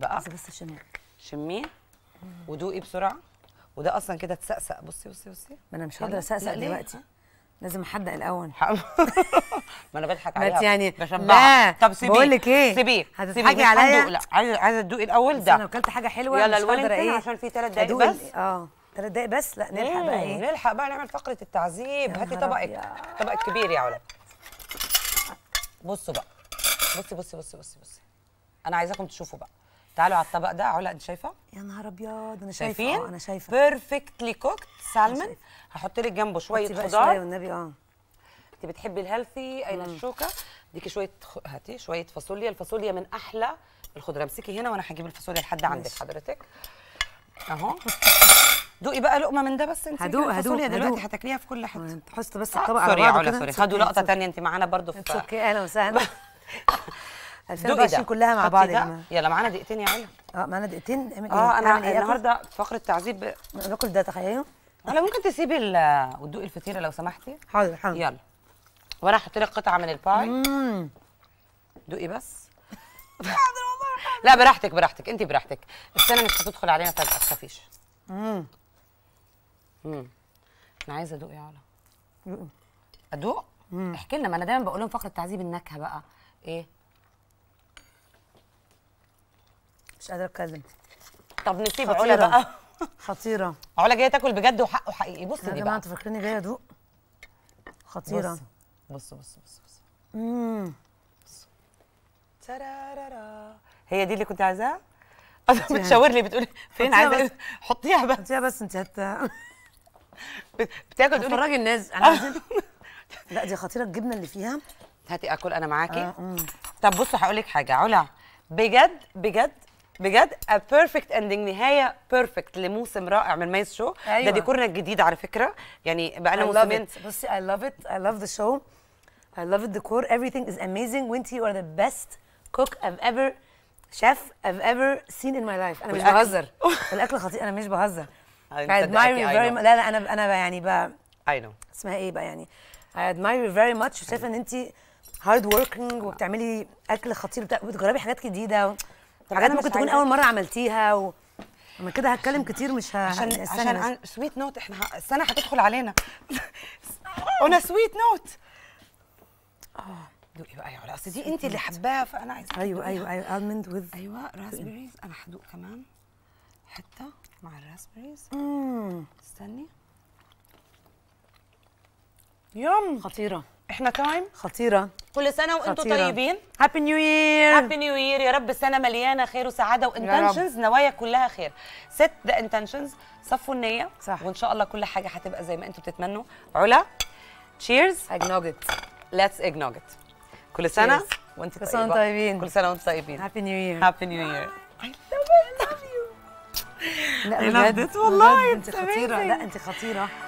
بقى بس بس شميه شميه ودوقي بسرعه وده اصلا كده تسقسق بصي بصي بصي ما انا مش قادره اسقسق دلوقتي لازم احدق الاول ما انا بضحك عليها يعني بشبعها طب سيبيه بقول لك ايه سيبيه هتضحكي عليا لا عايزه عايزه تدوقي الاول ده انا لو اكلت حاجه حلوه يلا الاول ايه عشان في ثلاث دقايق بس اه ثلاث دقايق بس لا نلحق بقى ايه نلحق بقى نعمل فقره التعذيب هاتي طبقك طبقك كبير يا ولد بصوا بقى بصي بصي بصي بصي بصي انا عايزاكم تشوفوا بقى تعالوا على الطبق ده علا انت شايفه يا نهار ابيض انا شايفه شايفين آه، انا شايفه بيرفكتلي كوكت سالمون هحط لك جنبه شويه خضار شويه والنبي اه انت بتحبي الهيلثي اين الشوكه اديكي شويه هاتي شويه فاصوليا الفاصوليا من احلى الخضره امسكي هنا وانا هجيب الفاصوليا لحد عندك حضرتك اهو دوقي بقى لقمه من ده بس انت هدوق هدوق دلوقتي هتاكليها في كل حته آه، حط بس آه. الطبق على بعضه سوري سوري خدوا لقطه ثانيه انت معانا برضو في اوكي اهلا وسهلا 2020 كلها مع بعض يعني. يلا معانا دقيقتين يا علم اه معانا دقيقتين اه انا النهارده فقره تعذيب ناكل ده تخيلوا انا ممكن تسيبي وتدوقي الفطيره لو سمحتي حاضر حاضر يلا وانا هحط لك قطعه من الباي دوقي بس لا براحتك براحتك انت براحتك السنه مش هتدخل علينا فجاه تخافيش امم امم انا عايزه ادوق يا علا ادوق احكي لنا ما انا دايما بقول لهم فقره تعذيب النكهه بقى ايه مش قادره اتكلم طب نسيب علا بقى خطيره علا جايه تاكل بجد وحقه حقيقي بصي دي بقى يا جماعه انتوا فاكريني جايه ادوق خطيره بص بص بص بص امم هي دي اللي كنت عايزاها؟ اصلا بتشاور لي بتقولي فين عايزه إيه؟ حطيها بقى حطيها بس انت هت بتاكل تقولي فرجي الناس انا عايزين لا دي خطيره الجبنه اللي فيها هاتي اكل انا معاكي آه. طب بصوا هقول لك حاجه علا بجد بجد بجد ا بيرفكت اندنج نهايه بيرفكت لموسم رائع من مايز شو أيوة. ده ديكورنا الجديد على فكره يعني بقى لنا موسمين بصي لاف ات اي لاف ذا شو اي لاف love ديكور ايفري everything از اميزنج وانت يو ار ذا بيست كوك اف ايفر شيف اف ايفر سين ان ماي لايف انا مش بهزر الاكل خطير انا مش بهزر I admire you very much لا لا انا انا يعني بقى I know اسمها ايه بقى يعني I admire you very much وشايفه ان انت هارد وركينج وبتعملي اكل خطير وبتجربي حاجات جديده حاجات ممكن تكون اول مره عملتيها و... انا كده هتكلم كتير مش ه... عشان عشان عن... سويت نوت احنا ه... السنه هتدخل علينا انا سويت نوت اه دوقي بقى يا علا اصل دي انت اللي حباها فانا عايزه أيوة،, ايوه ايوه ايوه المند وذ ايوه راسبيريز انا هدوق كمان حته مع الراسبيريز استني يوم خطيره احنا تايم خطيره كل سنه وانتم طيبين هابي نيو يير هابي نيو يير يا رب السنه مليانه خير وسعاده وانتنشنز نوايا كلها خير ست ذا انتنشنز صفوا النيه صح وان شاء الله كل حاجه هتبقى زي ما انتم بتتمنوا علا تشيرز اجنوجت ليتس اجنوجت كل سنه وانتم طيبين كل سنه طيبين كل سنه وانتم طيبين هابي نيو يير هابي نيو يير اي لاف يو لا بجد والله انت خطيره لا انت خطيره